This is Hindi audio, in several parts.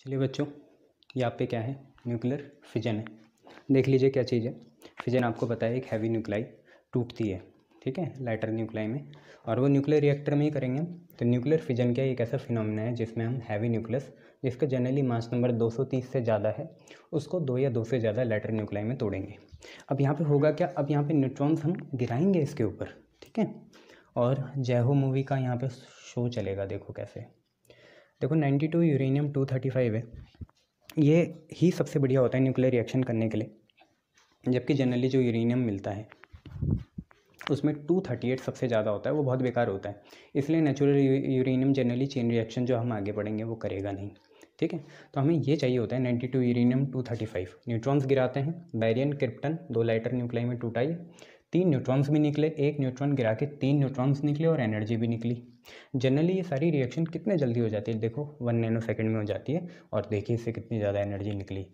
चलिए बच्चों यहाँ पे क्या है न्यूक्लियर फिजन है देख लीजिए क्या चीज़ है फिजन आपको पता है एक हैवी न्यूक्लाई टूटती है ठीक है लाइटर न्यूक्लाई में और वो न्यूक्लियर रिएक्टर में ही करेंगे तो न्यूक्लियर फिजन क्या एक ऐसा फिनोमिना है जिसमें हम हैवी न्यूक्लियस जिसका जनरली मास नंबर 230 से ज़्यादा है उसको दो या दो से ज़्यादा लाइटर न्यूक्लाई में तोड़ेंगे अब यहाँ पे होगा क्या अब यहाँ पे न्यूट्रॉन्स हम गिराएंगे इसके ऊपर ठीक है और जयहो मूवी का यहाँ पे शो चलेगा देखो कैसे देखो 92 यूरेनियम 235 है ये ही सबसे बढ़िया होता है न्यूक्लियर रिएक्शन करने के लिए जबकि जनरली जो यूरेनियम मिलता है उसमें टू थर्टी एट सबसे ज़्यादा होता है वो बहुत बेकार होता है इसलिए natural uranium generally chain reaction जो हम आगे बढ़ेंगे वो करेगा नहीं ठीक है तो हमें ये चाहिए होता है ninety two uranium two thirty five neutrons गिराते हैं बैरियन क्रिप्टन दो लाइटर न्यूक्लाई में टूटाइए तीन न्यूट्रॉन्स भी निकले एक न्यूट्रॉन गिरा के तीन न्यूट्रॉन्स निकले और एनर्जी भी निकली जनरली ये सारी रिएक्शन कितने जल्दी हो जाती है देखो वन नैनो सेकेंड में हो जाती है और देखिए इससे कितनी ज़्यादा एनर्जी निकली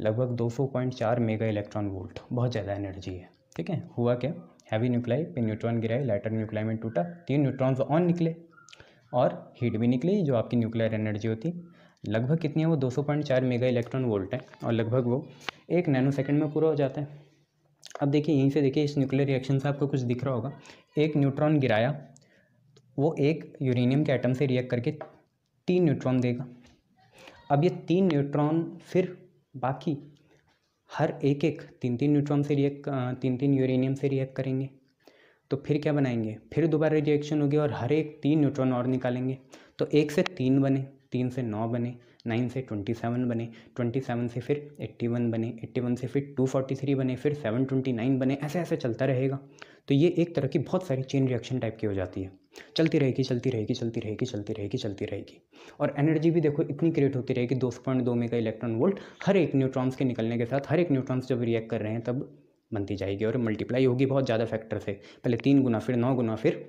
लगभग 200.4 मेगा इलेक्ट्रॉन वोल्ट बहुत ज़्यादा एनर्जी है ठीक है हुआ क्या हैवी न्यूक्लाई पे न्यूट्रॉन गिराई लाइटर न्यूक्लाई में टूटा तीन न्यूट्रॉन्स ऑन निकले और हीट भी निकली जो आपकी न्यूक्लियर एनर्जी होती लगभग कितनी है वो 200.4 मेगा इलेक्ट्रॉन वोल्ट है और लगभग वो एक नैनो सेकंड में पूरा हो जाता है अब देखिए यहीं से देखिए इस न्यूक्लियर रिएक्शन से आपको कुछ दिख रहा होगा एक न्यूट्रॉन गिराया वो एक यूरेनियम के आइटम से रिएक्ट करके तीन न्यूट्रॉन देगा अब ये तीन न्यूट्रॉन फिर बाकी हर एक एक तीन तीन न्यूट्रॉन से रिएक्ट तीन तीन यूरेनियम से रिएक्ट करेंगे तो फिर क्या बनाएंगे फिर दोबारा रिएक्शन होगी और हर एक तीन न्यूट्रॉन और निकालेंगे तो एक से तीन बने तीन से नौ बने नाइन से ट्वेंटी सेवन बने ट्वेंटी सेवन से फिर एट्टी वन बने एट्टी वन से फिर टू फोर्टी थ्री बने फिर सेवन ट्वेंटी नाइन बने ऐसे ऐसे चलता रहेगा तो ये एक तरह की बहुत सारी चेन रिएक्शन टाइप की हो जाती है चलती रहेगी चलती रहेगी चलती रहेगी चलती रहेगी चलती रहेगी और एनर्जी भी देखो इतनी क्रिएट होती रहेगी दो पॉइंट दो मेगा इलेक्ट्रॉन वोल्ट हर एक न्यूट्रॉन्स के निकलने के साथ हर एक न्यूट्रॉन्स जब रिएक्ट कर रहे हैं तब बनती जाएगी और मल्टीप्लाई होगी बहुत ज़्यादा फैक्टर से पहले तीन गुना फिर नौ गुना फिर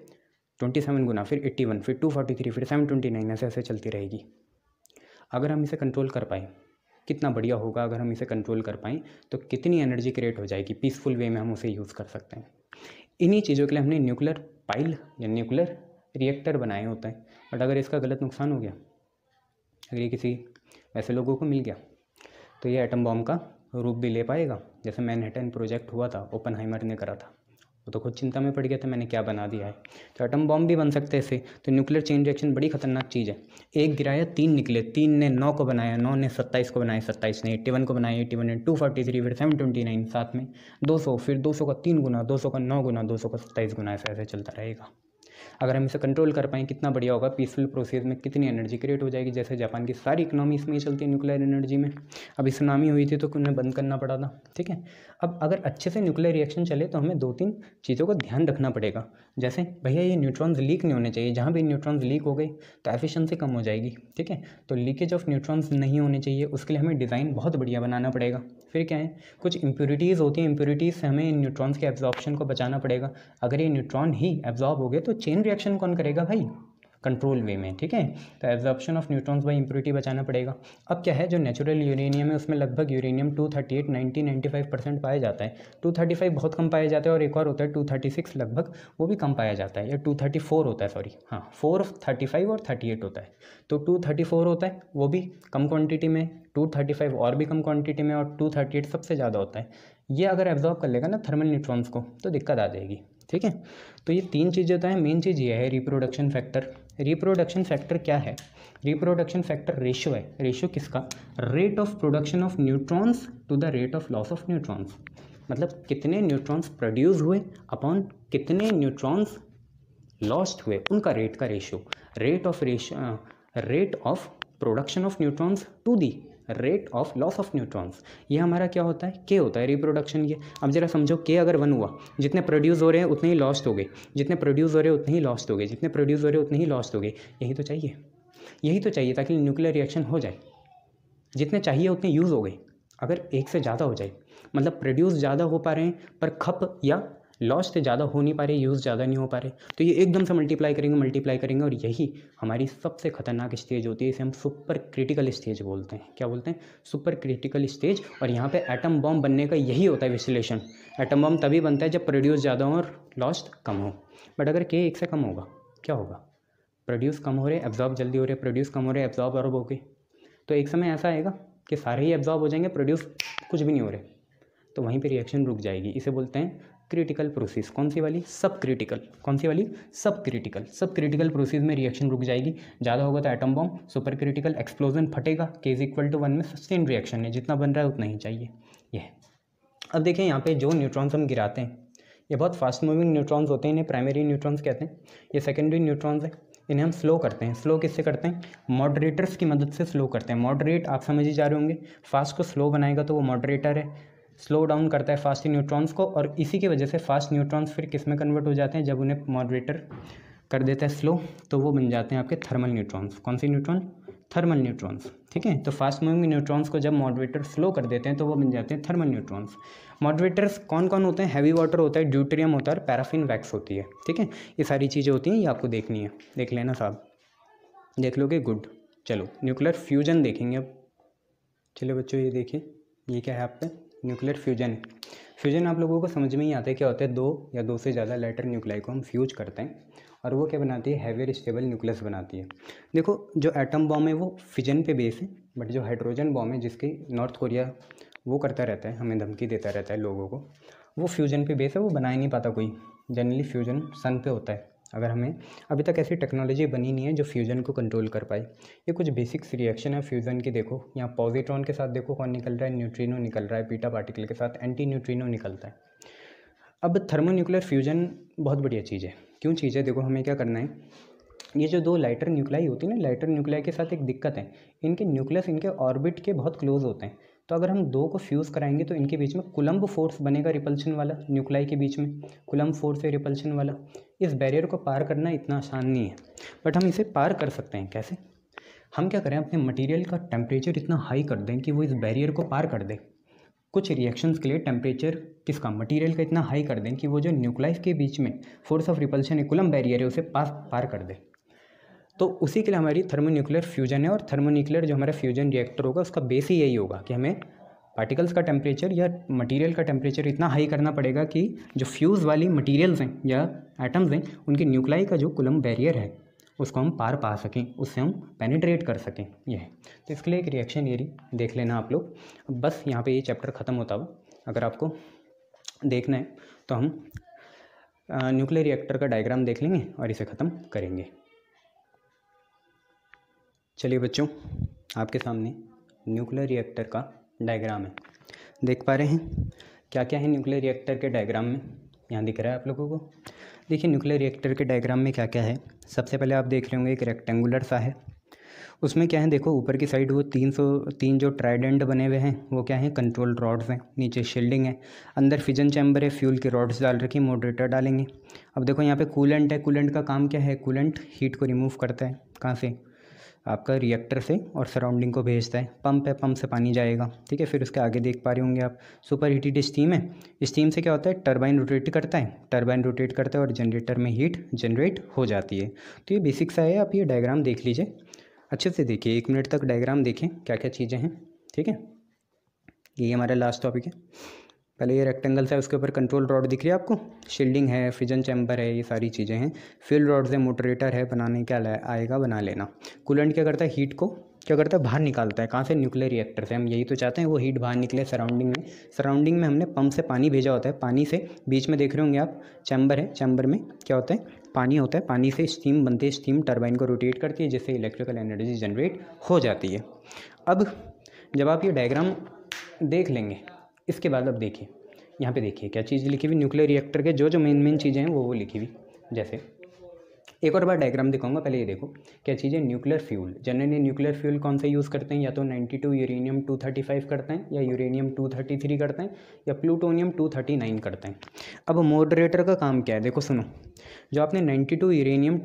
ट्वेंटी सेवन गुना फिर एट्टी वन फिर टू फोर्टी थ्री फिर सेवन ट्वेंटी नाइन ऐसे ऐसे चलती रहेगी अगर हम इसे कंट्रोल कर पाएँ कितना बढ़िया होगा अगर हम इसे कंट्रोल कर पाएँ तो कितनी एनर्जी क्रिएट हो जाएगी पीसफुल वे में हम उसे यूज़ कर सकते हैं इन्हीं चीज़ों के लिए हमने न्यूक्लियर पाइल या न्यूक्लियर रिएक्टर बनाए होते हैं बट अगर इसका गलत नुकसान हो गया अगर ये किसी वैसे लोगों को मिल गया तो ये एटम बॉम्ब का रूप भी ले पाएगा जैसे मैनहट्टन प्रोजेक्ट हुआ था ओपन ने करा था वो तो खुद चिंता में पड़ गया था मैंने क्या बना दिया है तो एटम बॉम्ब भी बन सकते हैं इससे तो न्यूक्लियर चेन रिएक्शन बड़ी खतरनाक चीज़ है एक गिराया तीन निकले तीन ने नौ को बनाया नौ ने सत्ताईस को बनाया सत्ताईस ने एट्टी वन को बनाया एट्टी वन ने टू फोर्टी थ्री फिर सेवन ट्वेंटी नाइन साथ में दो सौ फिर दो सौ का तीन गुना दो सौ का नौ गुना दो सौ का सत्ताईस गुना ऐसा ऐसे चलता रहेगा अगर हम इसे कंट्रोल कर पाएँ कितना बढ़िया होगा पीसफुल प्रोसेस में कितनी एनर्जी क्रिएट हो जाएगी जैसे जापान की सारी इकनॉमी इसमें ही चलती है न्यूक्लियर एनर्जी में अब सुनामी हुई थी तो उन्हें बंद करना पड़ा था ठीक है अब अगर अच्छे से न्यूक्लियर रिएक्शन चले तो हमें दो तीन चीज़ों का ध्यान रखना पड़ेगा जैसे भैया ये न्यूट्रॉन्स लीक नहीं होने चाहिए जहाँ भी न्यूट्रॉन्स लीक हो गए तो एफिशिएंसी कम हो जाएगी ठीक है तो लीकेज ऑफ न्यूट्रॉन्स नहीं होने चाहिए उसके लिए हमें डिज़ाइन बहुत बढ़िया बनाना पड़ेगा फिर क्या है कुछ इम्प्योरिटीज़ होती हैं इम्प्योरिटीज़ से हमें इन न्यूट्रॉन्स के एब्जॉर्प्शन को बचाना पड़ेगा अगर ये न्यूट्रॉन ही एब्जॉर्ब हो गए तो चेन रिएक्शन कौन करेगा भाई कंट्रोल वे में ठीक है तो absorption of neutrons by impurity बचाना पड़ेगा अब क्या है जो नेचुरल यूरेनियम है उसमें लगभग uranium two thirty eight ninety ninety five percent पाया जाता है टू थर्टी फाइव बहुत कम पाया जाता है और एक और होता है टू थर्टी सिक्स लगभग वो भी कम पाया जाता है या टू थर्टी फोर होता है सॉरी हाँ फोर थर्टी फाइव और थर्टी एट होता है तो टू थर्टी फोर होता है वो भी कम क्वान्टिटी में टू थर्टी फाइव और भी कम क्वान्टिटी में और टू थर्टी एट सबसे ज़्यादा होता है ये अगर एब्जॉर्ब कर लेगा ना थर्मल न्यूट्रॉन्स को तो दिक्कत आ जाएगी ठीक है तो ये तीन चीज़ें होता तो है मेन चीज़ ये है रिप्रोडक्शन फैक्टर रिप्रोडक्शन फैक्टर क्या है रिप्रोडक्शन फैक्टर रेशियो है रेशियो किसका rate of production of neutrons to the rate of loss of neutrons मतलब कितने न्यूट्रॉन्स प्रोड्यूस हुए अपॉन कितने न्यूट्रॉन्स लॉस्ट हुए उनका रेट का रेशियो रेट ऑफ रेश rate of production of neutrons to the rate of loss of neutrons ये हमारा क्या होता है के होता है रिप्रोडक्शन ये अब जरा समझो के अगर वन हुआ जितने प्रोड्यूस हो रहे हैं उतने ही लॉस्ट हो गए जितने प्रोड्यूस हो रहे हैं उतने ही लॉस्ट हो गए जितने प्रोड्यूस हो रहे हैं उतने ही लॉस्ट हो गए यही तो चाहिए यही तो चाहिए ताकि न्यूक्लियर रिएक्शन हो जाए जितने चाहिए उतने यूज़ हो गए अगर एक से ज़्यादा हो जाए मतलब प्रोड्यूस ज़्यादा हो पा रहे हैं पर खप या लॉस से ज़्यादा हो नहीं पा रहे यूज़ ज़्यादा नहीं हो पा रहे तो ये एकदम से मल्टीप्लाई करेंगे मल्टीप्लाई करेंगे और यही हमारी सबसे खतरनाक स्टेज होती है इसे हम सुपर क्रिटिकल स्टेज बोलते हैं क्या बोलते हैं सुपर क्रिटिकल स्टेज और यहाँ पे एटम बॉम्ब बनने का यही होता है विश्लेषण एटम बॉम्ब तभी बनता है जब प्रोड्यूस ज़्यादा हो और लॉस्ट कम हो बट अगर के एक से कम होगा क्या होगा प्रोड्यूस कम हो रहे एब्जॉर्ब जल्दी हो रहे प्रोड्यूस कम हो रहे एब्जॉर्ब और हो गए तो एक समय ऐसा आएगा कि सारे ही एब्जॉर्ब हो जाएंगे प्रोड्यूस कुछ भी नहीं हो रहे तो वहीं पर रिएक्शन रुक जाएगी इसे बोलते हैं क्रिटिकल प्रोसेस कौन सी वाली सब क्रिटिकल कौन सी वाली सब क्रिटिकल सब क्रिटिकल प्रोसेस में रिएक्शन रुक जाएगी ज़्यादा होगा तो atom bomb super critical explosion फटेगा K is equal to one में सस्टेन रिएक्शन है जितना बन रहा है उतना ही चाहिए ये अब देखें यहाँ पे जो न्यूट्रॉन्स हम गिराते हैं ये बहुत फास्ट मूविंग न्यूट्रॉन्स होते हैं इन्हें प्राइमरी न्यूट्रॉन्स कहते हैं ये सेकेंडरी न्यूट्रॉन्स है इन्हें हम स्लो करते हैं स्लो किससे करते हैं मॉडरेटर्स की मदद से स्लो करते हैं मॉडरेट आप समझ ही जा रहे होंगे फास्ट को स्लो बनाएगा तो वो मॉडरेटर है स्लो डाउन करता है फास्ट न्यूट्रॉन्स को और इसी की वजह से फास्ट न्यूट्रॉन्स फिर किस में कन्वर्ट हो जाते हैं जब उन्हें मॉडरेटर कर देता है स्लो तो वो बन जाते हैं आपके थर्मल न्यूट्रॉन्स कौन से न्यूट्रॉन थर्मल न्यूट्रॉन्स ठीक है तो फास्ट मूविंग न्यूट्रॉन्स को जब मॉडरेटर स्लो कर देते हैं तो वो बन जाते हैं थर्मल न्यूट्रॉन्स मॉडरेटर्स कौन कौन होते हैं हैवी वाटर होता है ड्यूट्रियम होता है और पैराफिन वैक्स होती है ठीक है ये सारी चीज़ें होती हैं ये आपको देखनी है देख लेना साहब देख लोगे गुड चलो न्यूक्लियर फ्यूजन देखेंगे अब चलो बच्चों ये देखिए ये क्या है आप पे न्यूक्लियर फ्यूजन फ्यूजन आप लोगों को समझ में ही आता है क्या होता है दो या दो से ज़्यादा लेटर न्यूक्लाई को हम फ्यूज करते हैं और वो क्या बनाती है हैवियर स्टेबल न्यूक्लियस बनाती है देखो जो एटम बॉम है वो फ्यूजन पे बेस है बट जो हाइड्रोजन बॉम है जिसकी नॉर्थ कोरिया वो करता रहता है हमें धमकी देता रहता है लोगों को वो फ्यूजन पे बेस है वो बना ही नहीं पाता कोई जनरली फ्यूजन सन पे होता है अगर हमें अभी तक ऐसी टेक्नोलॉजी बनी नहीं है जो फ्यूज़न को कंट्रोल कर पाए ये कुछ बेसिक्स रिएक्शन है फ्यूज़न की देखो यहाँ पॉजिट्रॉन के साथ देखो कौन निकल रहा है न्यूट्रिनो निकल रहा है पीटा पार्टिकल के साथ एंटी न्यूट्रिनो निकलता है अब थर्मोन्यूक्लियर फ्यूज़न बहुत बढ़िया चीज़ है क्यों चीज़ है देखो हमें क्या करना है ये जो दो लाइटर न्यूक्लाई होती है ना लाइटर न्यूक्लाई के साथ एक दिक्कत है इनके न्यूक्लियस इनके ऑर्बिट के बहुत क्लोज होते हैं तो अगर हम दो को फ्यूज़ कराएंगे तो इनके बीच में कुलम्ब फोर्स बनेगा रिपल्शन वाला न्यूक्लाई के बीच में कुलम्ब फोर्स है रिपल्शन वाला इस बैरियर को पार करना इतना आसान नहीं है बट हम इसे पार कर सकते हैं कैसे हम क्या करें अपने मटेरियल का टेम्परेचर इतना हाई कर दें कि वो इस बैरियर को पार कर दें कुछ रिएक्शंस के लिए टेम्परेचर किसका मटेरियल का इतना हाई कर दें कि वो जो न्यूक्लाइस के बीच में फोर्स ऑफ रिपल्शन है कुलम बैरियर है उसे पास पार कर दे तो उसी के लिए हमारी थर्मोन्यूक्लियर फ्यूजन है और थर्मोन्यूक्लियर जो हमारा फ्यूजन रिएक्टर होगा उसका बेस ही यही होगा कि हमें पार्टिकल्स का टेम्परेचर या मटेरियल का टेम्परेचर इतना हाई करना पड़ेगा कि जो फ्यूज़ वाली मटेरियल्स हैं या एटम्स हैं उनकी न्यूक्लाई का जो कुलम बैरियर है उसको हम पार पा सकें उससे हम पेनिट्रेट कर सकें यह तो इसके लिए एक रिएक्शन एरी देख लेना आप लोग बस यहाँ पर ये चैप्टर ख़त्म होता हुआ अगर आपको देखना है तो हम न्यूक्लियर रिएक्टर का डायग्राम देख लेंगे और इसे ख़त्म करेंगे चलिए बच्चों आपके सामने न्यूक्लियर रिएक्टर का डायग्राम है देख पा रहे हैं क्या क्या है न्यूक्लियर रिएक्टर के डायग्राम में यहाँ दिख रहा है आप लोगों को देखिए न्यूक्लियर रिएक्टर के डायग्राम में क्या क्या है सबसे पहले आप देख रहे होंगे एक रेक्टेंगुलर सा है उसमें क्या है देखो ऊपर की साइड वो तीन सौ तीन जो ट्राइडेंट बने हुए हैं वो क्या है कंट्रोल रॉड्स हैं नीचे शील्डिंग है अंदर फिजन चैम्बर है फ्यूल के रॉड्स डाल रखी मोडरेटर डालेंगे अब देखो यहाँ पे कूलेंट है कूलेंट का काम क्या है कूलेंट हीट को रिमूव करता है कहाँ से आपका रिएक्टर से और सराउंडिंग को भेजता है पंप है पंप से पानी जाएगा ठीक है फिर उसके आगे देख पा रहे होंगे आप सुपर हीटेड स्टीम है स्टीम से क्या होता है टर्बाइन रोटेट करता है टर्बाइन रोटेट करता है और जनरेटर में हीट जनरेट हो जाती है तो ये बेसिक सा है आप ये डायग्राम देख लीजिए अच्छे से देखिए एक मिनट तक डायग्राम देखें क्या क्या चीज़ें हैं ठीक है ये हमारा लास्ट टॉपिक है पहले ये रेक्टेंगल्स है उसके ऊपर कंट्रोल रॉड दिख रही है आपको शील्डिंग है फिजन चैम्बर है ये सारी चीज़ें हैं फील रॉड्स है मोटरेटर है बनाने क्या आएगा बना लेना कूलेंट क्या करता है हीट को क्या करता है बाहर निकालता है कहाँ से न्यूक्लियर रिएक्टर से हम यही तो चाहते हैं वो हीट बाहर निकले सराउंडिंग में सराउंडिंग में हमने पंप से पानी भेजा होता है पानी से बीच में देख रहे होंगे आप चैम्बर है चैम्बर में क्या होता है पानी होता है पानी से स्टीम बनती है स्टीम टर्बाइन को रोटेट करती है जिससे इलेक्ट्रिकल एनर्जी जनरेट हो जाती है अब जब आप ये डायग्राम देख लेंगे इसके बाद अब देखिए यहाँ पे देखिए क्या चीज़ लिखी हुई न्यूक्लियर रिएक्टर के जो जो मेन मेन चीज़ें हैं वो वो लिखी हुई जैसे एक और बार डायग्राम दिखाऊंगा पहले ये देखो क्या चीज़ है nuclear fuel generally nuclear fuel कौन सा यूज़ करते हैं या तो 92 यूरेनियम 235 करते हैं या यूरेनियम 233 करते हैं या प्लूटोनियम 239 करते हैं अब मॉडरेटर का काम क्या है देखो सुनो जो आपने 92 यूरेनियम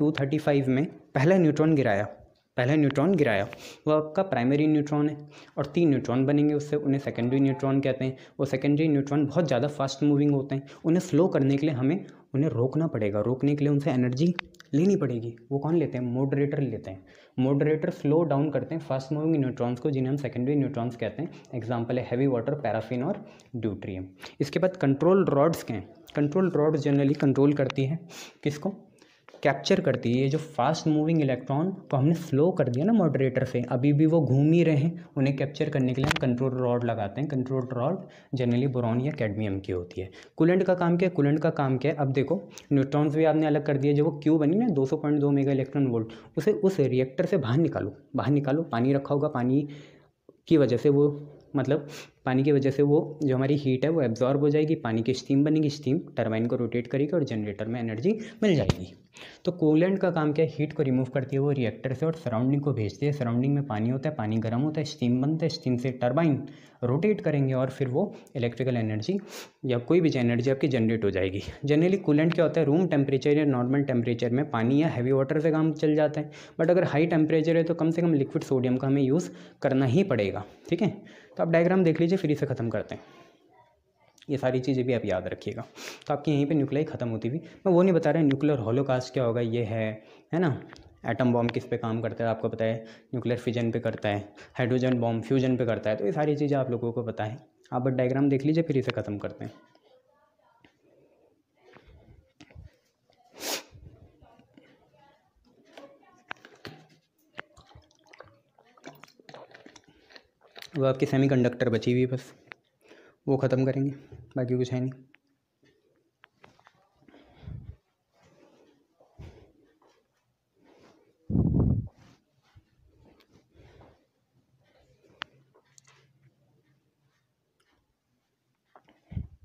फाइव में पहला न्यूट्रॉन गिराया पहला न्यूट्रॉन गिराया वो आपका प्राइमरी न्यूट्रॉन है और तीन न्यूट्रॉन बनेंगे उससे उन्हें सेकेंडरी न्यूट्रॉन कहते हैं वो सेकेंडरी न्यूट्रॉन बहुत ज़्यादा फास्ट मूविंग होते हैं उन्हें स्लो करने के लिए हमें उन्हें रोकना पड़ेगा रोकने के लिए उनसे एनर्जी लेनी पड़ेगी वो कौन लेते हैं मोडरेटर लेते हैं मोडरेटर स्लो डाउन करते हैं फास्ट मूविंग न्यूट्रॉन्स को जिन्हें हम सेकेंडरी न्यूट्रॉन्स कहते हैं एग्जाम्पल है हैवी वाटर पैराफिन और ड्यूट्रियम इसके बाद कंट्रोल रॉड्स के हैं कंट्रोल रॉड्स जनरली कंट्रोल करती है किसको कैप्चर करती है ये जो फास्ट मूविंग इलेक्ट्रॉन को हमने स्लो कर दिया ना मॉडरेटर से अभी भी वो घूम ही रहे हैं उन्हें कैप्चर करने के लिए हम कंट्रोल रॉड लगाते हैं कंट्रोल रॉड जनरली बोरॉन या कैडमियम की होती है कूलेंट का काम क्या है कूलेंट का काम क्या है अब देखो न्यूट्रॉन्स भी आपने अलग कर दिया जो वो क्यू बनी ना दो सौ पॉइंट दो मेगा इलेक्ट्रॉन वोल्ट उसे उस रिएक्टर से बाहर निकालो बाहर निकालो पानी रखा होगा पानी की वजह से वो मतलब पानी की वजह से वो जो हमारी हीट है वो एब्जॉर्ब हो जाएगी पानी की स्टीम बनेगी स्टीम टर्बाइन को रोटेट करेगी और जनरेटर में एनर्जी मिल जाएगी तो कोलेंट का काम क्या है हीट को रिमूव करती है वो रिएक्टर से और सराउंडिंग को भेजती है सराउंडिंग में पानी होता है पानी गर्म होता है स्टीम बनता है स्टीम से टर्बाइन रोटेट करेंगे और फिर वो इलेक्ट्रिकल एनर्जी या कोई भी एनर्जी आपकी जनरेट हो जाएगी जनरली कूलेंट क्या होता है रूम टेम्परेचर या नॉर्मल टेम्परेचर में पानी या हैवी वाटर से काम चल जाता है बट अगर हाई टेम्परेचर है तो कम से कम लिक्विड सोडियम का हमें यूज़ करना ही पड़ेगा ठीक है तो आप डायग्राम देख लीजिए फिर इसे ख़त्म करते हैं ये सारी चीज़ें भी आप याद रखिएगा तो आपकी यहीं पे न्यूक्लियाई ख़त्म होती हुई मैं वो नहीं बता रहा न्यूक्लियर होलोकास्ट क्या होगा ये है है ना एटम बॉम्ब किस पे काम करता है आपको पता है न्यूक्लियर फ्यूजन पे करता है हाइड्रोजन बॉम्ब फ्यूजन पे करता है तो ये सारी चीज़ें आप लोगों को पता है आप बट डायग्राम देख लीजिए फिर इसे ख़त्म करते हैं वो आपकी सेमी कंडक्टर बची हुई है बस वो ख़त्म करेंगे बाकी कुछ है नहीं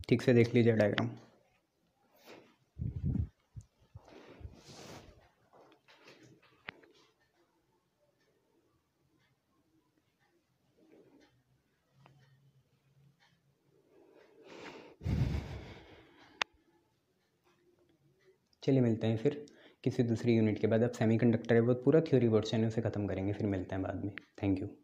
ठीक से देख लीजिए डायग्राम चलिए मिलते हैं फिर किसी दूसरी यूनिट के बाद अब सेमीकंडक्टर है वो पूरा थ्योरी पोर्शन है उसे ख़त्म करेंगे फिर मिलते हैं बाद में थैंक यू